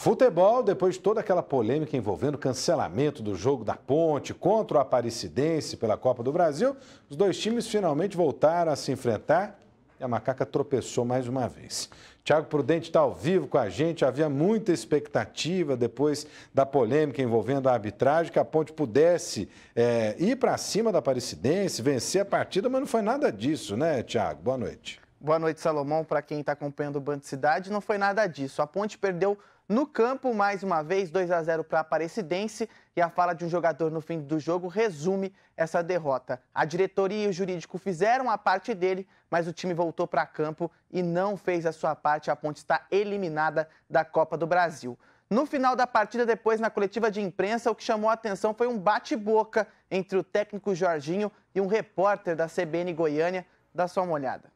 Futebol, depois de toda aquela polêmica envolvendo o cancelamento do jogo da Ponte contra o Aparecidense pela Copa do Brasil, os dois times finalmente voltaram a se enfrentar e a macaca tropeçou mais uma vez. Tiago Prudente está ao vivo com a gente. Havia muita expectativa depois da polêmica envolvendo a arbitragem, que a Ponte pudesse é, ir para cima da Aparecidense, vencer a partida, mas não foi nada disso, né, Tiago? Boa noite. Boa noite, Salomão. Para quem está acompanhando o Band Cidade, não foi nada disso. A Ponte perdeu no campo, mais uma vez, 2 a 0 para a Aparecidense e a fala de um jogador no fim do jogo resume essa derrota. A diretoria e o jurídico fizeram a parte dele, mas o time voltou para campo e não fez a sua parte. A Ponte está eliminada da Copa do Brasil. No final da partida, depois na coletiva de imprensa, o que chamou a atenção foi um bate-boca entre o técnico Jorginho e um repórter da CBN Goiânia. Dá só uma olhada.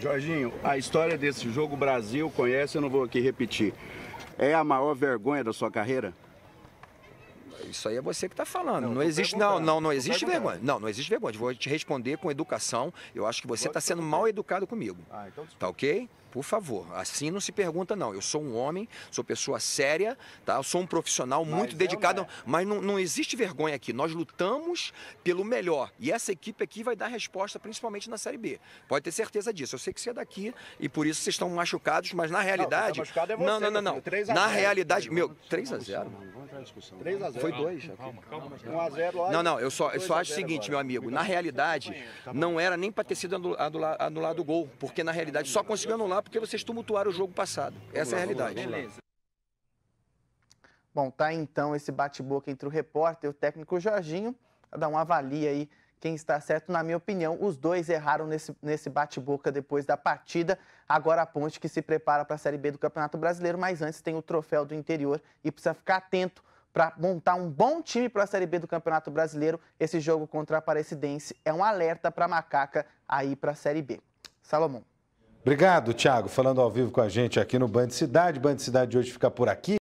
Jorginho, a história desse jogo Brasil conhece, eu não vou aqui repetir. É a maior vergonha da sua carreira? Isso aí é você que está falando. Não, não existe, não, não, não existe vergonha. Não, não existe vergonha. Vou te responder com educação. Eu acho que você está sendo mal educado comigo. Ah, então Tá ok? por favor. Assim não se pergunta, não. Eu sou um homem, sou pessoa séria, tá? Eu sou um profissional mas muito é dedicado, não é. mas não, não existe vergonha aqui. Nós lutamos pelo melhor. E essa equipe aqui vai dar resposta, principalmente na Série B. Pode ter certeza disso. Eu sei que você é daqui e por isso vocês estão machucados, mas na realidade. Não, tá é você, não, não, não. não. Na realidade, meu, 3 a 0 3 a 0 Foi 2. Calma, calma. 1 x 0 olha. Não, não, eu só, eu só acho o seguinte, meu amigo. Na realidade, tá não era nem para ter sido anulado o gol, porque na realidade só conseguiu anular porque vocês tumultuaram o jogo passado. Essa lá, é a realidade. lá, Beleza. Bom, tá então esse bate-boca entre o repórter e o técnico Jorginho. dar uma avalia aí quem está certo. Na minha opinião, os dois erraram nesse, nesse bate-boca depois da partida. Agora a Ponte que se prepara para a Série B do Campeonato Brasileiro, mas antes tem o troféu do interior e precisa ficar atento para montar um bom time para a Série B do Campeonato Brasileiro. Esse jogo contra a Aparecidense é um alerta para a macaca aí para a Série B. Salomão. Obrigado, Thiago, falando ao vivo com a gente aqui no Band Cidade. Band Cidade de hoje fica por aqui.